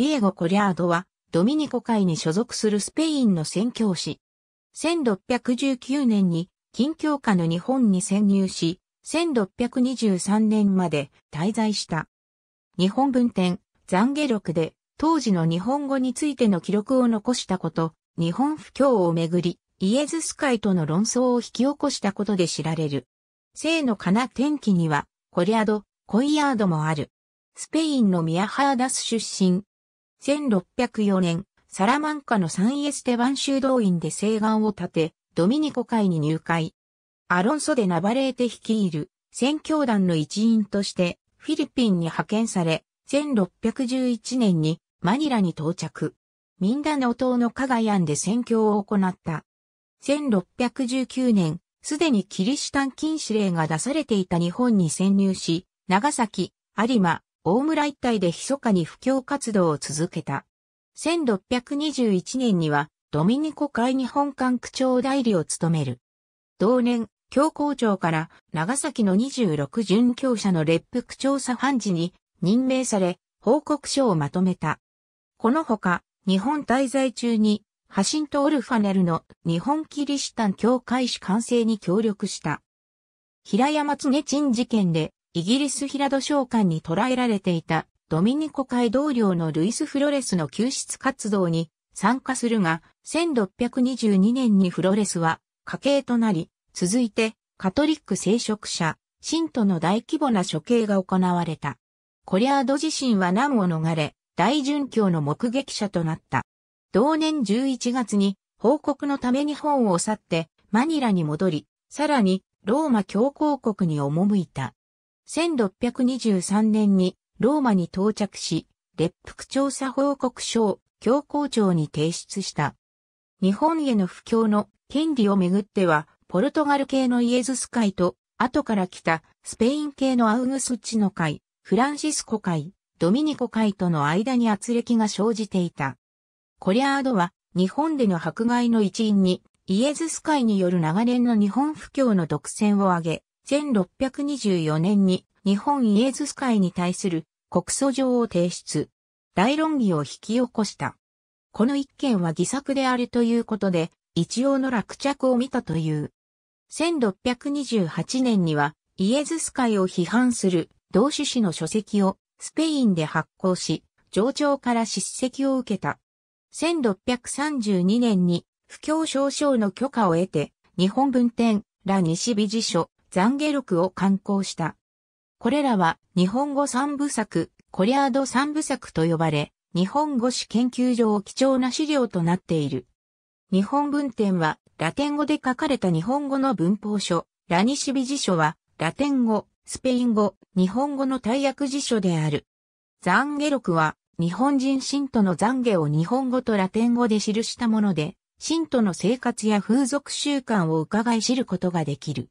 ディエゴ・コリャードは、ドミニコ会に所属するスペインの宣教師。1619年に、近況下の日本に潜入し、1623年まで滞在した。日本文典、懺悔録で、当時の日本語についての記録を残したこと、日本不況をめぐり、イエズス会との論争を引き起こしたことで知られる。聖のかな天気には、コリアド、コイヤードもある。スペインのミアハーダス出身、1604年、サラマンカのサンイエステ湾修道院で誓願を立て、ドミニコ会に入会。アロンソでナバレーテ率いる、宣教団の一員として、フィリピンに派遣され、1611年にマニラに到着。ミンダネ。オ島のカガヤンで宣教を行った。1619年、すでにキリシタン禁止令が出されていた日本に潜入し、長崎、有馬、大村一帯で密かに布教活動を続けた。1621年には、ドミニコ会日本館区長代理を務める。同年、教皇庁から長崎の26巡教者の列腹調査判事に任命され、報告書をまとめた。このほか、日本滞在中に、ハシント・オルファネルの日本キリシタン教会史完成に協力した。平山常鎮事件でイギリス平戸商館に捕らえられていたドミニコ会同僚のルイス・フロレスの救出活動に参加するが、1622年にフロレスは家系となり、続いてカトリック聖職者、信徒の大規模な処刑が行われた。コリャード自身は難を逃れ、大殉教の目撃者となった。同年11月に報告のため日本を去ってマニラに戻り、さらにローマ教皇国に赴いた。1623年にローマに到着し、列腹調査報告書を教皇庁に提出した。日本への布教の権利をめぐっては、ポルトガル系のイエズス会と、後から来たスペイン系のアウグスチノ会、フランシスコ会、ドミニコ会との間に圧力が生じていた。コリアードは日本での迫害の一因にイエズス会による長年の日本布教の独占を挙げ、1624年に日本イエズス会に対する告訴状を提出。大論議を引き起こした。この一件は偽作であるということで、一応の落着を見たという。1628年には、イエズス会を批判する同種子の書籍をスペインで発行し、上長から叱責を受けた。1632年に、不況少書の許可を得て、日本文典、ラ西美辞書、懺悔録を刊行した。これらは日本語三部作、コリアード三部作と呼ばれ、日本語史研究上貴重な資料となっている。日本文典はラテン語で書かれた日本語の文法書、ラニシビ辞書はラテン語、スペイン語、日本語の大訳辞書である。懺悔録は日本人信徒の懺悔を日本語とラテン語で記したもので、信徒の生活や風俗習慣を伺い知ることができる。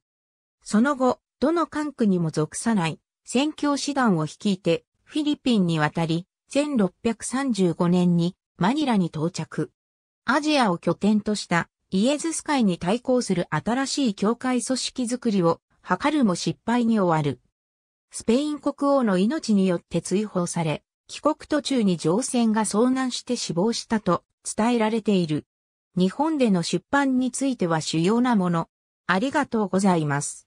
その後、どの管区にも属さない、宣教師団を率いて、フィリピンに渡り、1635年にマニラに到着。アジアを拠点としたイエズス会に対抗する新しい教会組織づくりを図るも失敗に終わる。スペイン国王の命によって追放され、帰国途中に乗船が遭難して死亡したと伝えられている。日本での出版については主要なもの。ありがとうございます。